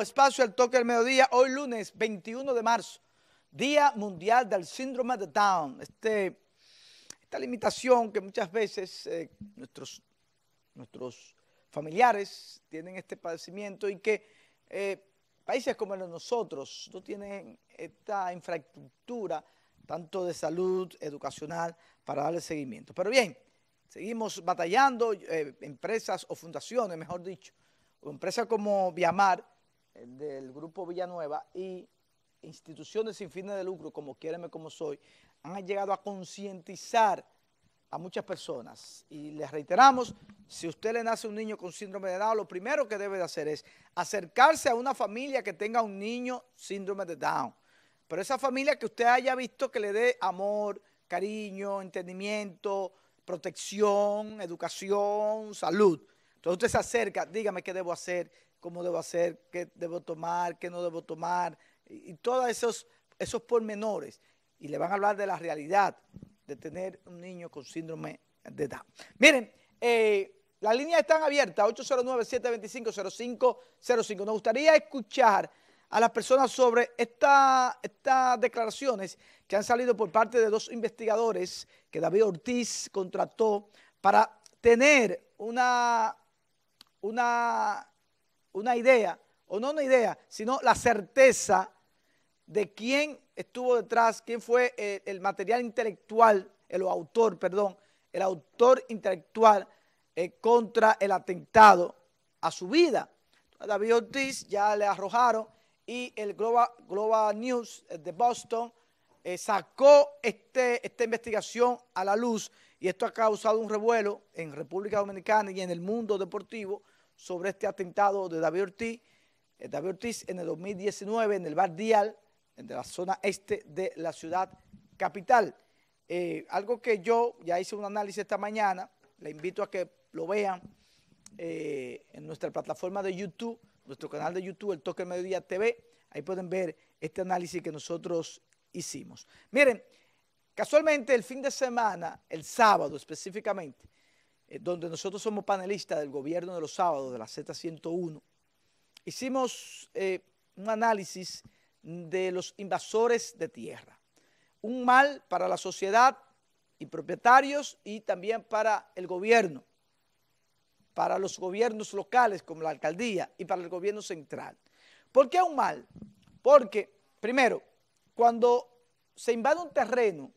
espacio al Toque del Mediodía, hoy lunes 21 de marzo, Día Mundial del Síndrome de Down. Este, esta limitación que muchas veces eh, nuestros, nuestros familiares tienen este padecimiento y que eh, países como los nosotros no tienen esta infraestructura tanto de salud, educacional, para darle seguimiento. Pero bien, seguimos batallando, eh, empresas o fundaciones, mejor dicho, o empresas como Viamar, del Grupo Villanueva y instituciones sin fines de lucro, como Quiéreme Como Soy, han llegado a concientizar a muchas personas. Y les reiteramos, si usted le nace un niño con síndrome de Down, lo primero que debe de hacer es acercarse a una familia que tenga un niño síndrome de Down. Pero esa familia que usted haya visto que le dé amor, cariño, entendimiento, protección, educación, salud. Entonces usted se acerca, dígame qué debo hacer, cómo debo hacer, qué debo tomar, qué no debo tomar, y, todos esos, esos pormenores. Y le van a hablar de la realidad de tener un niño con síndrome de Down. Miren, eh, las líneas están abiertas, 809-725-0505. Nos gustaría escuchar a las personas sobre esta, estas declaraciones que han salido por parte de dos investigadores que David Ortiz contrató para tener una, una una idea, o no una idea, sino la certeza de quién estuvo detrás, quién fue eh, el, material intelectual, el autor, perdón, el autor intelectual eh, contra el atentado a su vida. David Ortiz ya le arrojaron y el Global, News eh, de Boston sacó este, esta investigación a la luz y esto ha causado un revuelo en República Dominicana y en el mundo deportivo sobre este atentado de David Ortiz, eh, David Ortiz en el 2019 en el bar Dial, de la zona este de la ciudad capital. Eh, algo que yo ya hice un análisis esta mañana, le invito a que lo vean eh, en nuestra plataforma de YouTube, nuestro canal de YouTube, El Toque Mediodía TV. Ahí pueden ver este análisis que nosotros hicimos. Miren, casualmente el fin de semana, el sábado específicamente, eh, donde nosotros somos panelistas del gobierno de los sábados, de la Z101, hicimos eh, un análisis de los invasores de tierra. Un mal para la sociedad y propietarios y también para el gobierno, para los gobiernos locales como la alcaldía y para el gobierno central. ¿Por qué un mal? Porque, primero, cuando se invade un terreno,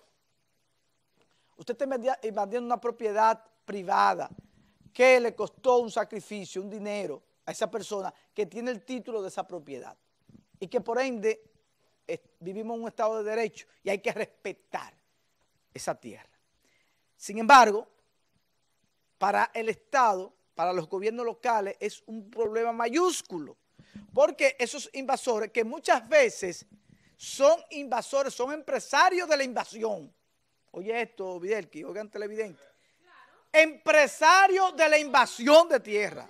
usted está invadiendo una propiedad privada que le costó un sacrificio, un dinero a esa persona que tiene el título de esa propiedad y que por ende eh, vivimos en un estado de derecho y hay que respetar esa tierra. Sin embargo, para el Estado, para los gobiernos locales, es un problema mayúsculo, porque esos invasores que muchas veces son invasores, son empresarios de la invasión. Oye esto, Videlki, oigan televidente empresarios de la invasión de tierra.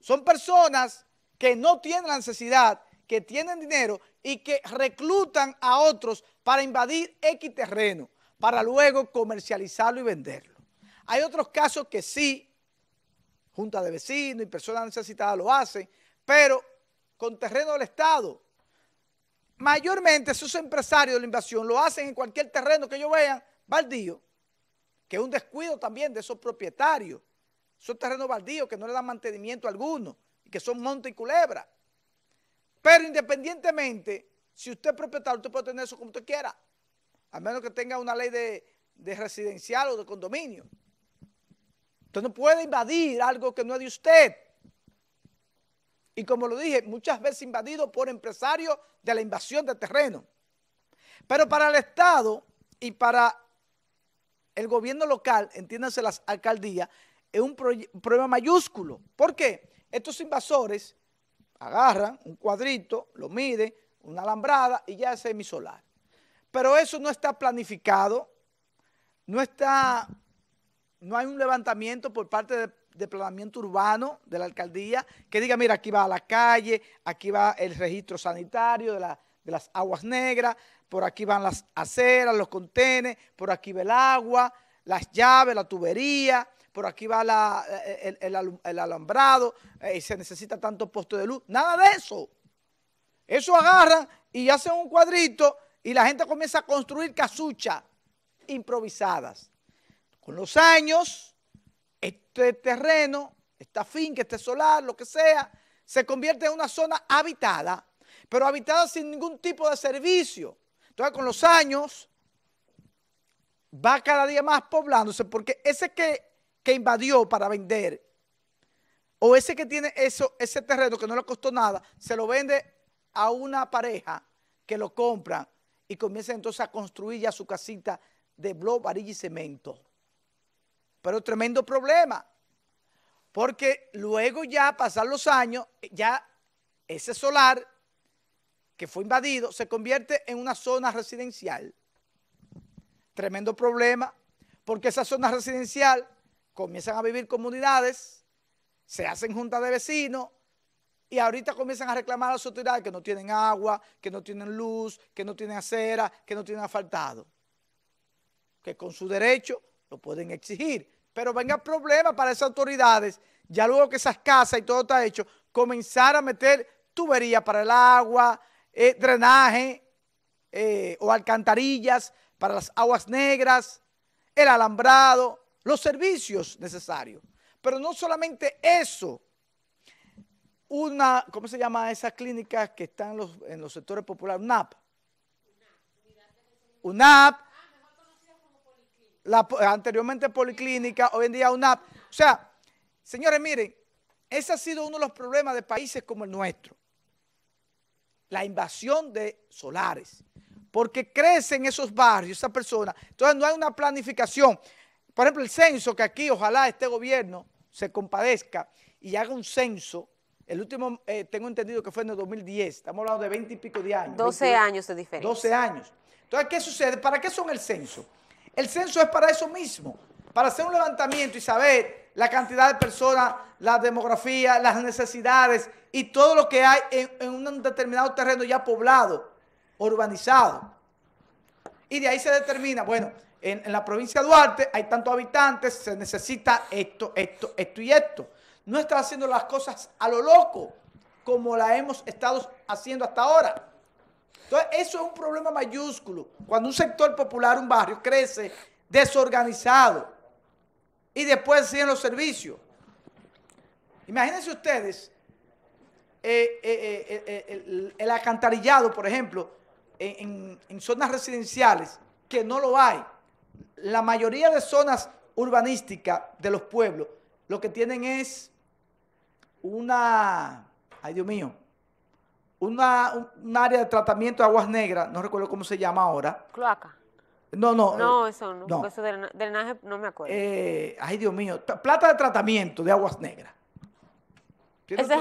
Son personas que no tienen la necesidad, que tienen dinero y que reclutan a otros para invadir X terreno, para luego comercializarlo y venderlo. Hay otros casos que sí, junta de vecinos y personas necesitadas lo hacen, pero con terreno del Estado. Mayormente esos empresarios de la invasión lo hacen en cualquier terreno que ellos vean baldío que es un descuido también de esos propietarios, esos terrenos baldíos que no le dan mantenimiento alguno y que son monte y culebra. Pero independientemente, si usted es propietario, usted puede tener eso como usted quiera, a menos que tenga una ley de, de residencial o de condominio. Usted no puede invadir algo que no es de usted. Y como lo dije, muchas veces invadido por empresarios de la invasión de terreno. Pero para el Estado y para el gobierno local, entiéndanse las alcaldías, es un, problema mayúsculo. ¿Por qué? Estos invasores agarran un cuadrito, lo miden, una alambrada y ya es semisolar. Pero eso no está planificado, no está, no hay un levantamiento por parte de, de, planeamiento urbano de la alcaldía que diga, mira, aquí va la calle, aquí va el registro sanitario de las aguas negras, por aquí van las aceras, los contenes, por aquí va el agua, las llaves, la tubería, por aquí va el, alambrado, eh, y se necesita tanto poste de luz, nada de eso. Eso agarran y hacen un cuadrito y la gente comienza a construir casuchas improvisadas. Con los años, este terreno, esta finca, este solar, lo que sea, se convierte en una zona habitada, pero habitada sin ningún tipo de servicio. Entonces, con los años, va cada día más poblándose porque ese que, invadió para vender o ese que tiene eso, ese terreno que no le costó nada, se lo vende a una pareja que lo compra y comienza entonces a construir ya su casita de blog, varilla y cemento. Pero tremendo problema, porque luego ya pasan los años, ya ese solar que fue invadido, se convierte en una zona residencial. Tremendo problema, porque esa zona residencial comienzan a vivir comunidades, se hacen juntas de vecinos, y ahorita comienzan a reclamar a las autoridades que no tienen agua, que no tienen luz, que no tienen acera, que no tienen asfaltado. Que con su derecho lo pueden exigir. Pero venga problema para esas autoridades, ya luego que esas casas y todo está hecho, comenzar a meter tubería para el agua, eh, drenaje eh, o alcantarillas para las aguas negras, el alambrado, los servicios necesarios. Pero no solamente eso, una, ¿cómo se llama esas clínicas que están en los, sectores populares? UNAP. UNAP. La, anteriormente policlínica, hoy en día UNAP. O sea, señores, miren, ese ha sido uno de los problemas de países como el nuestro la invasión de solares. Porque crecen esos barrios, esas personas. Entonces no hay una planificación. Por ejemplo, el censo que aquí, ojalá este gobierno se compadezca y haga un censo. El último, eh, tengo entendido que fue en el 2010. Estamos hablando de 20 y pico de años. 12 años se diferencia. 12 años. Entonces, ¿qué sucede? ¿Para qué son el censo? El censo es para eso mismo, para hacer un levantamiento y saber la cantidad de personas, la demografía, las necesidades y todo lo que hay en, un determinado terreno ya poblado, urbanizado. Y de ahí se determina, bueno, en, en, la provincia de Duarte hay tantos habitantes, se necesita esto, esto, esto y esto. No está haciendo las cosas a lo loco, como la hemos estado haciendo hasta ahora. Entonces, eso es un problema mayúsculo. Cuando un sector popular, un barrio, crece desorganizado, y después siguen los servicios. Imagínense ustedes eh, eh, eh, el, alcantarillado, por ejemplo, en, zonas residenciales, que no lo hay. La mayoría de zonas urbanísticas de los pueblos lo que tienen es una, ay Dios mío, una, un área de tratamiento de aguas negras, no recuerdo cómo se llama ahora. Cloaca. No, no. No, eh, eso no. Eso drenaje, no me acuerdo. Eh, ay, Dios mío. Plata de tratamiento de aguas negras. Ese es,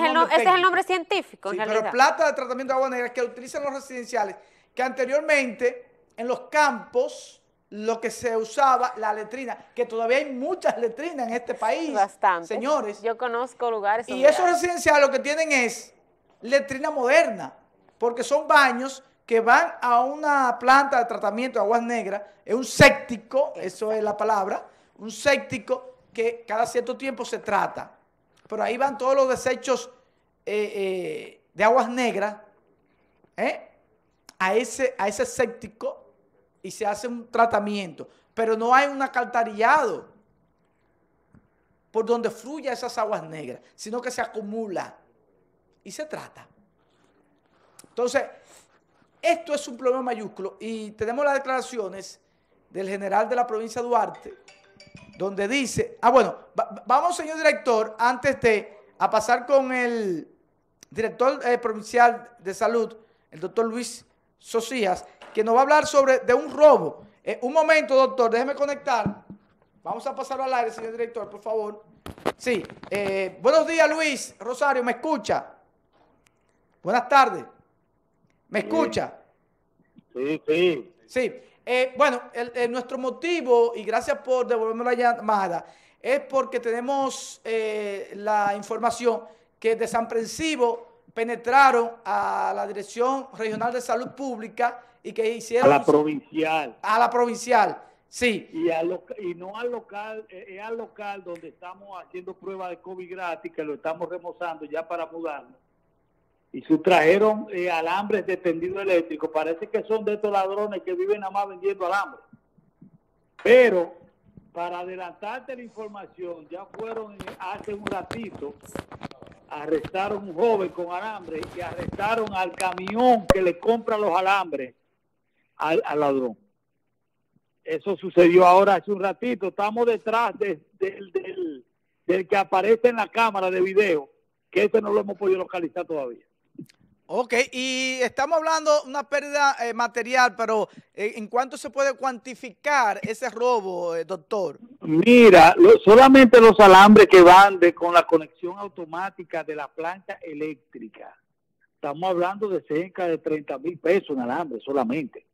el nombre científico, sí, Pero plata de tratamiento de aguas negras que utilizan los residenciales, que anteriormente en los campos lo que se usaba, la letrina, que todavía hay muchas letrinas en este país. Bastante. Señores. Yo conozco lugares. Y esos residenciales lo que tienen es letrina moderna, porque son baños que van a una planta de tratamiento de aguas negras, es un séptico, eso es la palabra, un séptico que cada cierto tiempo se trata. Pero ahí van todos los desechos eh, eh, de aguas negras ¿eh? a, ese, a ese séptico y se hace un tratamiento. Pero no hay un alcantarillado por donde fluya esas aguas negras, sino que se acumula y se trata. Entonces, esto es un problema mayúsculo. Y tenemos las declaraciones del general de la provincia de Duarte, donde dice, ah, bueno, vamos, señor director, antes de a pasar con el director eh, provincial de salud, el doctor Luis Socías, que nos va a hablar sobre de un robo. Eh, un momento, doctor, déjeme conectar. Vamos a pasarlo al aire, señor director, por favor. Sí, eh, buenos días, Luis Rosario, ¿me escucha? Buenas tardes. ¿Me escucha? Sí, sí. Sí. Eh, bueno, eh, nuestro motivo, y gracias por devolverme la llamada, es porque tenemos eh, la información que de San Prensivo penetraron a la Dirección Regional de Salud Pública y que hicieron... A la provincial. A la provincial, sí. Y, y no al local, es al local donde estamos haciendo pruebas de COVID gratis, que lo estamos remozando ya para mudarnos y sustrajeron eh, alambres de tendido eléctrico. Parece que son de estos ladrones que viven nada más vendiendo alambres. Pero, para adelantarte la información, ya fueron eh, hace un ratito, arrestaron un joven con alambre y arrestaron al camión que le compra los alambres al, ladrón. Eso sucedió ahora hace un ratito. Estamos detrás del, del que aparece en la cámara de video, que ese no lo hemos podido localizar todavía. Ok, y estamos hablando de una pérdida eh, material, pero eh, ¿en cuánto se puede cuantificar ese robo, eh, doctor? Mira, solamente los alambres que van de, con la conexión automática de la planta eléctrica. Estamos hablando de cerca de 30 mil pesos en alambre solamente.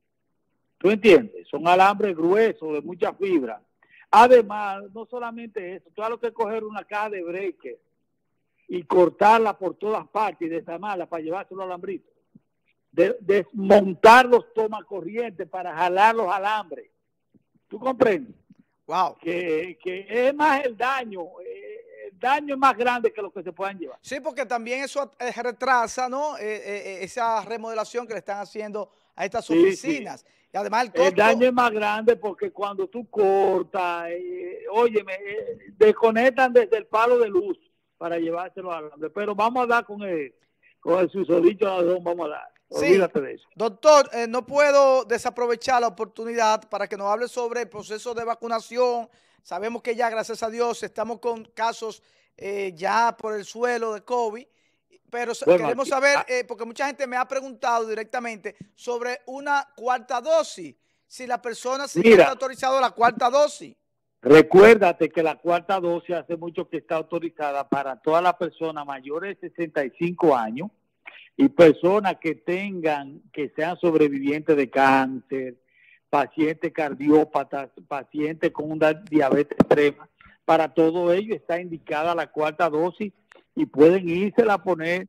¿Tú entiendes? Son alambres gruesos, de mucha fibra. Además, no solamente eso, tú lo que coger una caja de breaker y cortarla por todas partes y desarmarla para llevárselo al alambrito. desmontar los corrientes para jalar los alambres. ¿Tú comprendes? Wow. Que, es más el daño, eh, el daño es más grande que lo que se puedan llevar. Sí, porque también eso eh, retrasa, ¿no? Eh, esa remodelación que le están haciendo a estas oficinas. Y además el, daño es más grande porque cuando tú cortas, Oye, desconectan desde el palo de luz para llevárselo a Pero vamos a dar con el, con el susodicho vamos a dar. sí. Doctor, eh, no puedo desaprovechar la oportunidad para que nos hable sobre el proceso de vacunación. Sabemos que ya, gracias a Dios, estamos con casos eh, ya por el suelo de COVID, pero queremos saber, ah. eh, porque mucha gente me ha preguntado directamente sobre una cuarta dosis, si la persona se mira, autorizado la cuarta dosis. Recuérdate que la cuarta dosis hace mucho que está autorizada para todas las personas mayores de 65 años y personas que tengan, que sean sobrevivientes de cáncer, pacientes cardiópatas, pacientes con una diabetes extrema. Para todo ello está indicada la cuarta dosis y pueden irse a poner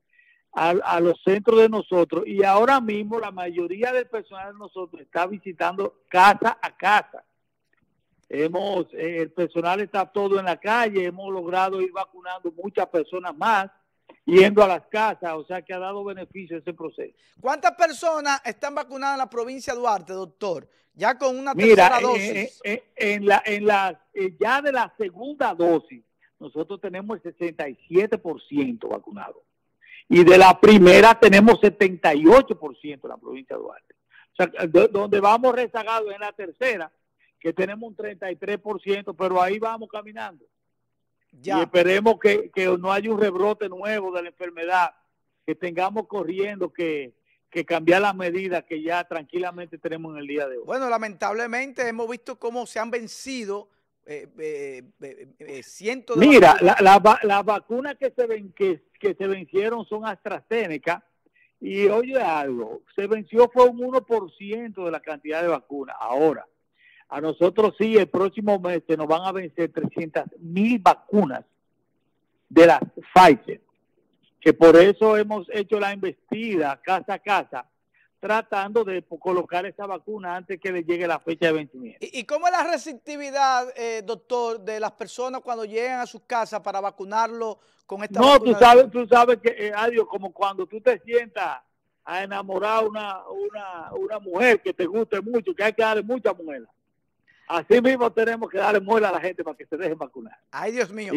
a, a, los centros de nosotros. Y ahora mismo la mayoría del personal de nosotros está visitando casa a casa Hemos, eh, el personal está todo en la calle, hemos logrado ir vacunando muchas personas más, yendo a las casas, o sea que ha dado beneficio ese proceso. ¿Cuántas personas están vacunadas en la provincia de Duarte, doctor? Ya con una tercera eh, dosis. en, eh, en, la, en la, ya de la segunda dosis, nosotros tenemos el 67% vacunado. Y de la primera tenemos 78% en la provincia de Duarte. O sea, donde vamos rezagados en la tercera, que tenemos un 33%, pero ahí vamos caminando. Y esperemos que, no haya un rebrote nuevo de la enfermedad, que tengamos corriendo, que, que cambiar las medidas que ya tranquilamente tenemos en el día de hoy. Bueno, lamentablemente hemos visto cómo se han vencido eh, eh, eh, cientos de... Mira, las la, la, vacunas que, se ven, que, que se vencieron son AstraZeneca. Y oye algo, se venció fue un 1% de la cantidad de vacunas. Ahora, a nosotros sí, el próximo mes se este, nos van a vencer 300 mil vacunas de la Pfizer, que por eso hemos hecho la investida casa a casa, tratando de colocar esa vacuna antes que le llegue la fecha de vencimiento. ¿Y cómo es la receptividad, eh, doctor, de las personas cuando llegan a sus casas para vacunarlo con esta vacuna? No, tú sabes, tú sabes que, eh, como cuando tú te sientas a enamorar a una, una, una mujer que te guste mucho, que hay que darle muchas mujeres. Así mismo tenemos que darle muela a la gente para que se deje vacunar. Ay, Dios mío.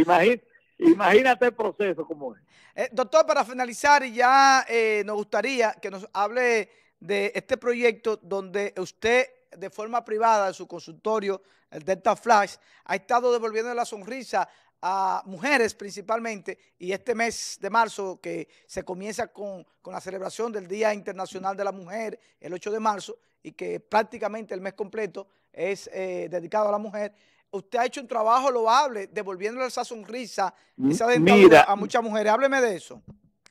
Imagínate. el proceso como es. Eh, doctor, para finalizar, ya eh, nos gustaría que nos hable de este proyecto donde usted, de forma privada, en su consultorio, el Delta Flash, ha estado devolviendo la sonrisa a mujeres principalmente, y este mes de marzo, que se comienza con, con la celebración del Día Internacional de la Mujer, el 8 de marzo, y que prácticamente el mes completo es eh, dedicado a la mujer. Usted ha hecho un trabajo loable devolviéndole esa sonrisa, esa dentadura a muchas mujeres. Hábleme de eso.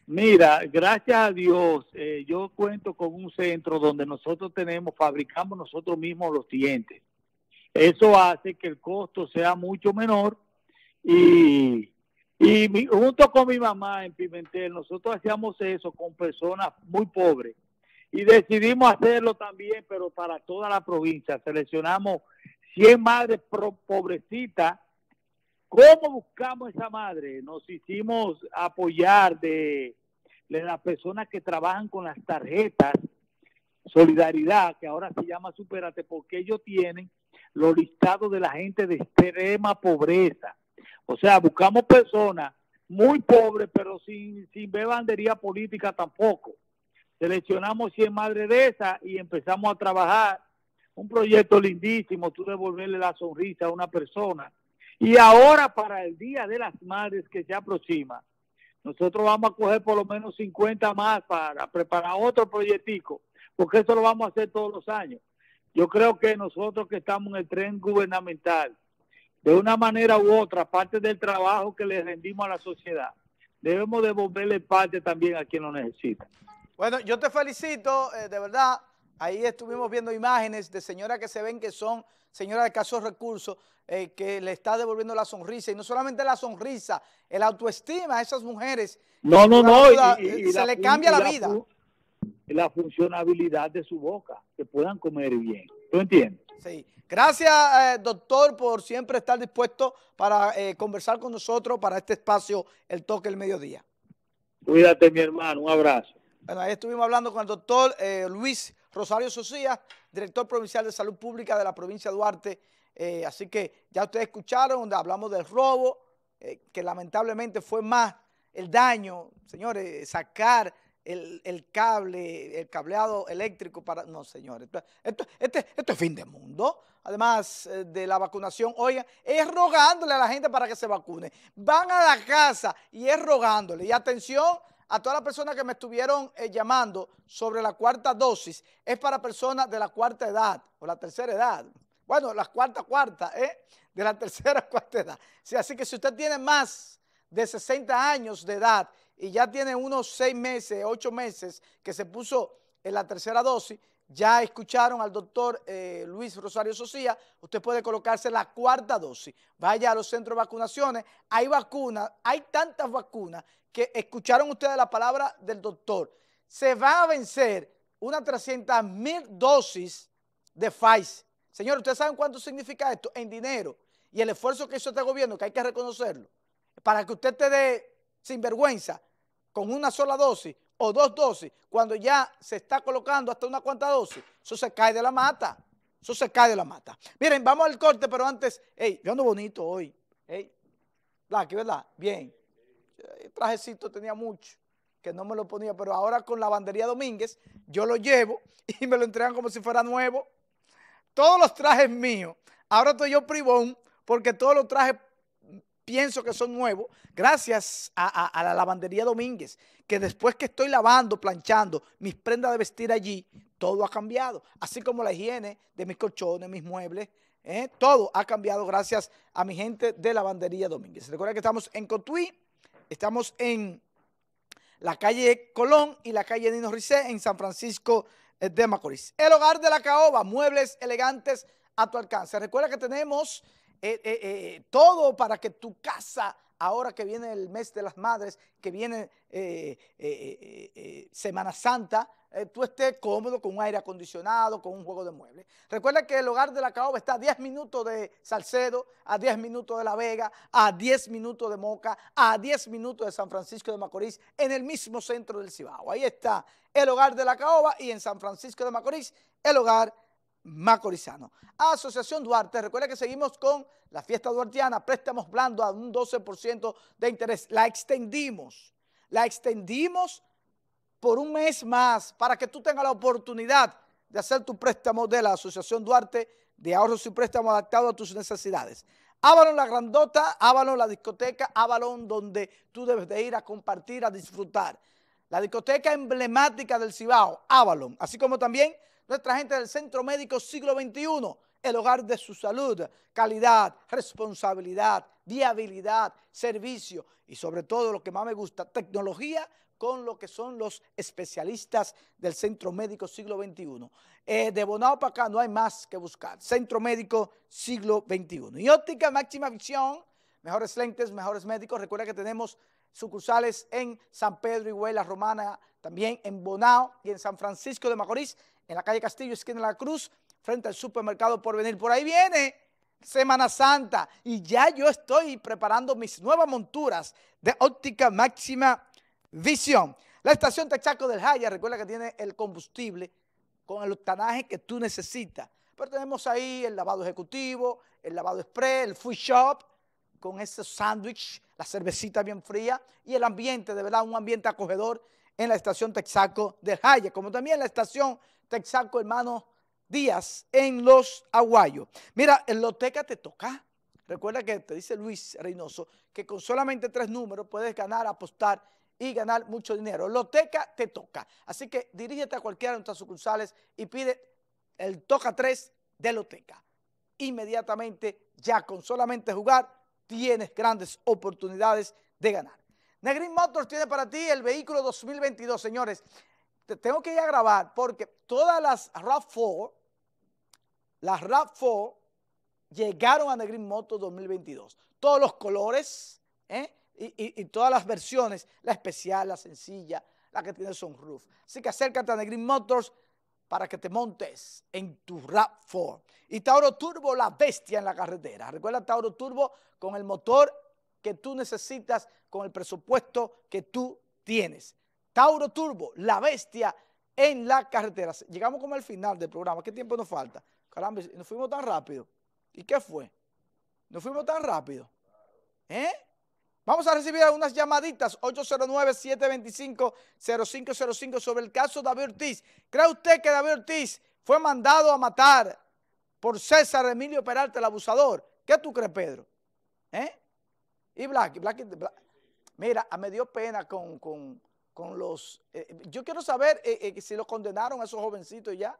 Mira, gracias a Dios, eh, yo cuento con un centro donde nosotros tenemos, fabricamos nosotros mismos los dientes. Eso hace que el costo sea mucho menor y, y junto con mi mamá en Pimentel, nosotros hacíamos eso con personas muy pobres y decidimos hacerlo también, pero para toda la provincia. Seleccionamos 100 madres pobrecitas. ¿Cómo buscamos esa madre? Nos hicimos apoyar de, las personas que trabajan con las tarjetas Solidaridad, que ahora se llama Superate, porque ellos tienen los listados de la gente de extrema pobreza. O sea, buscamos personas muy pobres, pero sin, sin ver bandería política tampoco. Seleccionamos 100 madres de esas y empezamos a trabajar un proyecto lindísimo, tú devolverle la sonrisa a una persona. Y ahora para el Día de las Madres que se aproxima, nosotros vamos a coger por lo menos 50 más para preparar otro proyectico, porque eso lo vamos a hacer todos los años. Yo creo que nosotros que estamos en el tren gubernamental, de una manera u otra, parte del trabajo que le rendimos a la sociedad, debemos devolverle parte también a quien lo necesita. Bueno, yo te felicito, eh, de verdad. Ahí estuvimos viendo imágenes de señoras que se ven que son señoras de casos recursos, eh, que le está devolviendo la sonrisa. Y no solamente la sonrisa, el autoestima a esas mujeres. No, no, no. y, se le cambia la, vida. La funcionabilidad de su boca, que puedan comer bien. ¿Tú entiendes? Sí. Gracias, eh, doctor, por siempre estar dispuesto para conversar con nosotros para este espacio, el toque del mediodía. Cuídate, mi hermano. Un abrazo. Bueno, ahí estuvimos hablando con el doctor eh, Luis Rosario Socía, director provincial de salud pública de la provincia de Duarte. Eh, así que ya ustedes escucharon donde hablamos del robo, eh, que lamentablemente fue más el daño, señores, sacar el, cable, el cableado eléctrico para... No, señores, esto, este, es fin de mundo. Además de la vacunación, oigan, es rogándole a la gente para que se vacune. Van a la casa y es rogándole. Y atención, a todas las personas que me estuvieron eh, llamando sobre la cuarta dosis, es para personas de la cuarta edad o la tercera edad. Bueno, la cuarta, cuarta, ¿eh? De la tercera, cuarta edad. Sí, así que si usted tiene más de 60 años de edad y ya tiene unos 6 meses, 8 meses que se puso en la tercera dosis, ya escucharon al doctor eh, Luis Rosario Socía, usted puede colocarse la cuarta dosis. Vaya a los centros de vacunaciones, hay vacunas, hay tantas vacunas que escucharon ustedes la palabra del doctor, se va a vencer unas 300 mil dosis de Pfizer. Señor, ¿ustedes saben cuánto significa esto en dinero? Y el esfuerzo que hizo este gobierno, que hay que reconocerlo, para que usted te dé sinvergüenza con una sola dosis o dos dosis, cuando ya se está colocando hasta una cuanta dosis, eso se cae de la mata. Eso se cae de la mata. Miren, vamos al corte, pero antes, hey, yo ando bonito hoy. Hey, Blacky, ¿verdad? Bien el trajecito tenía mucho, que no me lo ponía, pero ahora con la lavandería Domínguez, yo lo llevo y me lo entregan como si fuera nuevo. Todos los trajes míos, ahora estoy yo privón, porque todos los trajes pienso que son nuevos, gracias a, la lavandería Domínguez, que después que estoy lavando, planchando mis prendas de vestir allí, todo ha cambiado, así como la higiene de mis colchones, mis muebles, ¿eh? todo ha cambiado gracias a mi gente de lavandería Domínguez. Recuerda que estamos en Cotuí, Estamos en la calle Colón y la calle Nino Ricé en San Francisco eh, de Macorís. El hogar de la caoba, muebles elegantes a tu alcance. Recuerda que tenemos eh, eh, todo para que tu casa, ahora que viene el mes de las madres, que viene Semana Santa, eh, tú estés cómodo con un aire acondicionado, con un juego de muebles. Recuerda que el hogar de la caoba está a 10 minutos de Salcedo, a 10 minutos de La Vega, a 10 minutos de Moca, a 10 minutos de San Francisco de Macorís, en el mismo centro del Cibao. Ahí está el hogar de la caoba y en San Francisco de Macorís, el hogar macorizano. Asociación Duarte, recuerda que seguimos con la fiesta duartiana, préstamos blandos a un 12% de interés. La extendimos, la extendimos por un mes más para que tú tengas la oportunidad de hacer tu préstamo de la Asociación Duarte de Ahorros y préstamo adaptado a tus necesidades. Avalon la grandota, Avalon la discoteca, Avalon donde tú debes de ir a compartir, a disfrutar. La discoteca emblemática del Cibao, Avalon, así como también nuestra gente del Centro Médico Siglo XXI, el hogar de su salud, calidad, responsabilidad, viabilidad, servicio y sobre todo lo que más me gusta, tecnología con lo que son los especialistas del Centro Médico Siglo XXI. Eh, de Bonao para acá no hay más que buscar. Centro Médico Siglo XXI. Y óptica máxima visión, mejores lentes, mejores médicos. Recuerda que tenemos sucursales en San Pedro y Huela Romana, también en Bonao y en San Francisco de Macorís, en la calle Castillo, esquina de la Cruz, frente al supermercado por venir. Por ahí viene Semana Santa y ya yo estoy preparando mis nuevas monturas de óptica máxima visión. La estación Texaco del Jaya, recuerda que tiene el combustible con el octanaje que tú necesitas. Pero tenemos ahí el lavado ejecutivo, el lavado spray, el food shop, con ese sándwich, la cervecita bien fría y el ambiente, de verdad, un ambiente acogedor en la estación Texaco del Jaya, como también la estación Texaco Hermano Díaz en Los Aguayos. Mira, el Loteca te toca. Recuerda que te dice Luis Reynoso que con solamente tres números puedes ganar, apostar y ganar mucho dinero. Loteca te toca. Así que dirígete a cualquiera de nuestras sucursales y pide el Toca 3 de Loteca. Inmediatamente, ya con solamente jugar, tienes grandes oportunidades de ganar. Negrin Motors tiene para ti el vehículo 2022, señores. Te tengo que ir a grabar porque todas las RAV4, las RAV4 llegaron a Negrin Motors 2022. Todos los colores, ¿eh? y, todas las versiones, la especial, la sencilla, la que tiene sunroof. Así que acércate a Green Motors para que te montes en tu Rap 4 Y Tauro Turbo, la bestia en la carretera. Recuerda Tauro Turbo con el motor que tú necesitas, con el presupuesto que tú tienes. Tauro Turbo, la bestia en la carretera. Llegamos como al final del programa. ¿Qué tiempo nos falta? Caramba, nos fuimos tan rápido. ¿Y qué fue? Nos fuimos tan rápido. ¿Eh? Vamos a recibir algunas llamaditas, 809-725-0505, sobre el caso David Ortiz. ¿Cree usted que David Ortiz fue mandado a matar por César Emilio Peralta, el abusador? ¿Qué tú crees, Pedro? ¿Eh? Y Black, Black, Black. mira, ah, me dio pena con, con, con los... Eh, eh, yo quiero saber eh, si lo condenaron a esos jovencitos ya,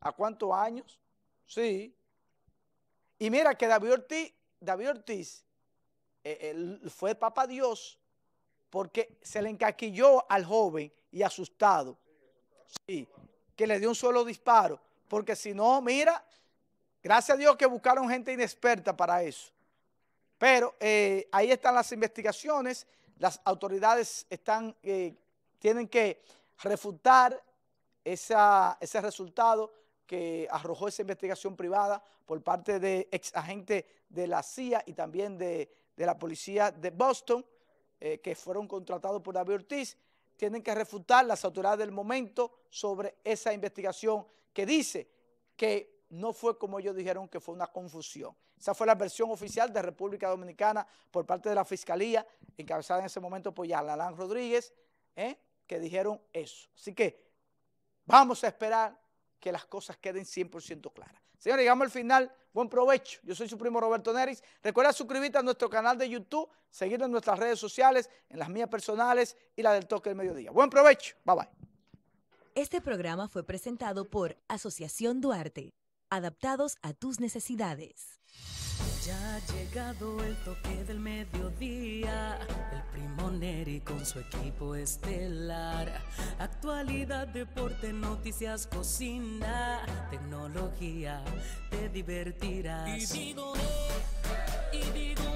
a cuántos años. Sí. Y mira que David Ortiz, David Ortiz eh, fue Papa Dios porque se le encaquilló al joven y asustado. Sí, que le dio un solo disparo. Porque si no, mira, gracias a Dios que buscaron gente inexperta para eso. Pero eh, ahí están las investigaciones, las autoridades están, eh, tienen que refutar ese resultado que arrojó esa investigación privada por parte de ex agente de la CIA y también de de la policía de Boston, eh, que fueron contratados por David Ortiz, tienen que refutar las autoridades del momento sobre esa investigación que dice que no fue como ellos dijeron que fue una confusión. Esa fue la versión oficial de República Dominicana por parte de la Fiscalía, encabezada en ese momento por Yalalán Rodríguez, eh, que dijeron eso. Así que vamos a esperar que las cosas queden 100% claras. Señores, llegamos al final Buen provecho. Yo soy su primo Roberto Neris. Recuerda suscribirte a nuestro canal de YouTube, seguirnos en nuestras redes sociales, en las mías personales y la del Toque del Mediodía. Buen provecho. Bye bye. Este programa fue presentado por Asociación Duarte, adaptados a tus necesidades. Ya ha llegado el toque del mediodía, el primo Neri con su equipo estelar. Actualidad, deporte, noticias, cocina, tecnología, te divertirás. Eh,